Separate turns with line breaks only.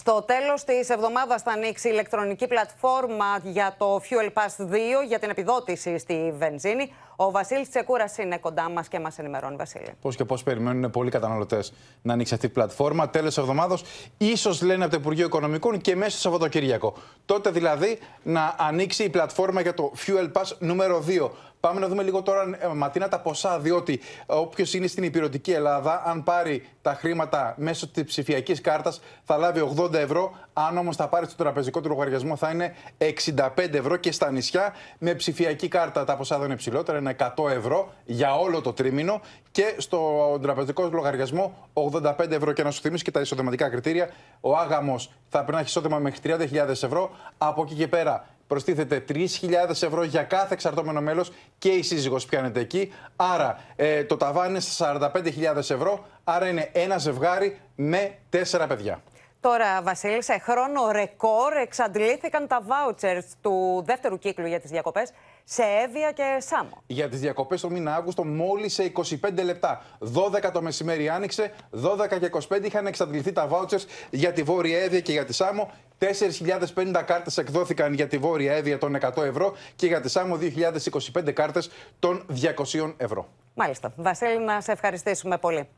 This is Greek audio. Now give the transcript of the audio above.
Στο τέλος της εβδομάδας θα ανοίξει η ηλεκτρονική πλατφόρμα για το Fuel Pass 2 για την επιδότηση στη βενζίνη. Ο Βασίλης Τσεκούρας είναι κοντά μας και μας ενημερώνει,
Βασίλη. Πώς και πώς περιμένουν πολλοί καταναλωτές να ανοίξει αυτή η πλατφόρμα. Τέλος εβδομάδας, ίσως λένε από το Υπουργείο Οικονομικών και μέσα στο Σαββατοκύριακο. Τότε δηλαδή να ανοίξει η πλατφόρμα για το Fuel Pass νούμερο 2. Πάμε να δούμε λίγο τώρα, ε, Ματίνα, τα ποσά. Διότι ε, όποιος είναι στην υπηρετική Ελλάδα, αν πάρει τα χρήματα μέσω της ψηφιακής κάρτας, θα λάβει 80 ευρώ. Αν όμως τα πάρει στο τραπεζικό του λογαριασμό, θα είναι 65 ευρώ. Και στα νησιά, με ψηφιακή κάρτα, τα ποσά δεν είναι ψηλότερα, είναι 100 ευρώ για όλο το τρίμηνο. Και στο τραπεζικό του λογαριασμό, 85 ευρώ. Και να σου θυμίσω και τα εισοδηματικά κριτήρια. Ο άγαμος θα πρέπει να έχει εισόδημα μέχρι 30.000 ευρώ. Από εκεί και πέρα, προστίθεται 3.000 ευρώ για κάθε εξαρτώμενο μέλος και η σύζυγος πιάνεται εκεί. Άρα ε, το ταβάνι είναι στα 45.000 ευρώ. Άρα είναι ένα ζευγάρι με τέσσερα παιδιά.
Τώρα, Βασίλη, σε χρόνο ρεκόρ εξαντλήθηκαν τα βάουτσερ του δεύτερου κύκλου για τις διακοπές σε Εύβοια και Σάμο.
Για τις διακοπές το μήνα Αύγουστο, μόλις σε 25 λεπτά. 12 το μεσημέρι άνοιξε, 12 και 25 είχαν εξαντληθεί τα βάουτσερ για τη Βόρεια Εύβοια και για τη Σάμο 4.050 κάρτες εκδόθηκαν για τη Βόρεια έδεια των 100 ευρώ και για τη Σάμο 2.025 κάρτες των 200 ευρώ.
Μάλιστα. Βασίλη, να σε ευχαριστήσουμε πολύ.